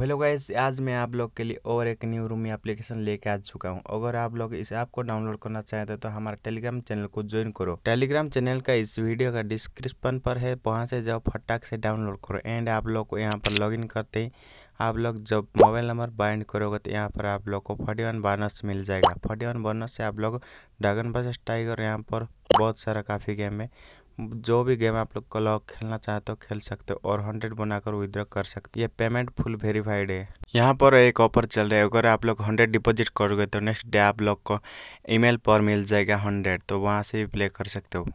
hello guys आज मैं आप लोग के लिए और एक न्यू रूमी एप्लीकेशन लेके आ चुका हूँ अगर आप लोग इस ऐप को डाउनलोड करना चाहते तो हमारे टेलीग्राम चैनल को ज्वाइन करो टेलीग्राम चैनल का इस वीडियो का डिस्क्रिप्शन पर है वहाँ से जाओ फटाक से डाउनलोड करो एंड आप लोग को यहाँ पर लॉग करते ही आप लोग जब मोबाइल नंबर बाइंड करोगे तो यहाँ पर आप लोग को फोर्टी वन बोनस मिल जाएगा फोर्टी वन बोनस से आप लोग ड्रैगन बस टाइगर यहाँ पर बहुत सारा काफ़ी गेम है जो भी गेम आप लोग को खेलना चाहते हो खेल सकते हो और हंड्रेड बनाकर विद्रॉ कर सकते हो ये पेमेंट फुल वेरीफाइड है यहाँ पर एक ऑफर चल रहा है अगर आप लोग हंड्रेड डिपॉजिट करोगे तो नेक्स्ट डे आप लोग को ईमेल पर मिल जाएगा हंड्रेड तो वहाँ से भी प्ले कर सकते हो